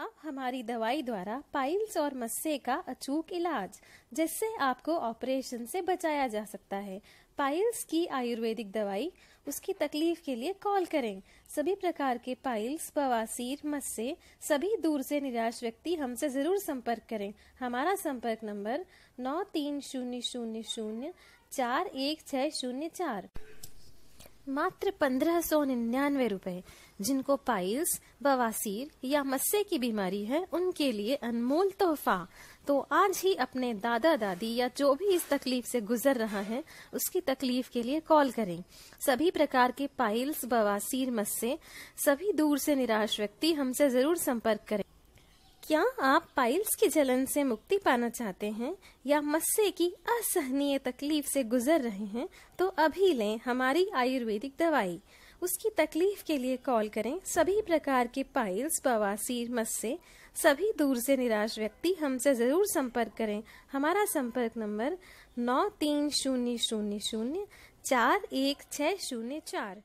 अब हमारी दवाई द्वारा पाइल्स और मस्से का अचूक इलाज जिससे आपको ऑपरेशन से बचाया जा सकता है पाइल्स की आयुर्वेदिक दवाई उसकी तकलीफ के लिए कॉल करें सभी प्रकार के पाइल्स बवासीर मस्से सभी दूर से निराश व्यक्ति हमसे जरूर संपर्क करें हमारा संपर्क नंबर नौ तीन शून्य शून्य शून्य चार एक छः शून्य चार मात्र पंद्रह सौ निन्यानवे रूपए जिनको पाइल्स बवासीर या मस्से की बीमारी है उनके लिए अनमोल तोहफा तो आज ही अपने दादा दादी या जो भी इस तकलीफ से गुजर रहा है उसकी तकलीफ के लिए कॉल करें सभी प्रकार के पाइल्स बवासीर मस्से सभी दूर से निराश व्यक्ति हमसे जरूर संपर्क करें क्या आप पाइल्स की जलन से मुक्ति पाना चाहते हैं या मस्से की असहनीय तकलीफ से गुजर रहे हैं तो अभी लें हमारी आयुर्वेदिक दवाई उसकी तकलीफ के लिए कॉल करें सभी प्रकार के पाइल्स बवासीर मस्से सभी दूर से निराश व्यक्ति हमसे ज़रूर संपर्क करें हमारा संपर्क नंबर नौ तीन शून्य शून्य शून्य चार एक छः शून्य चार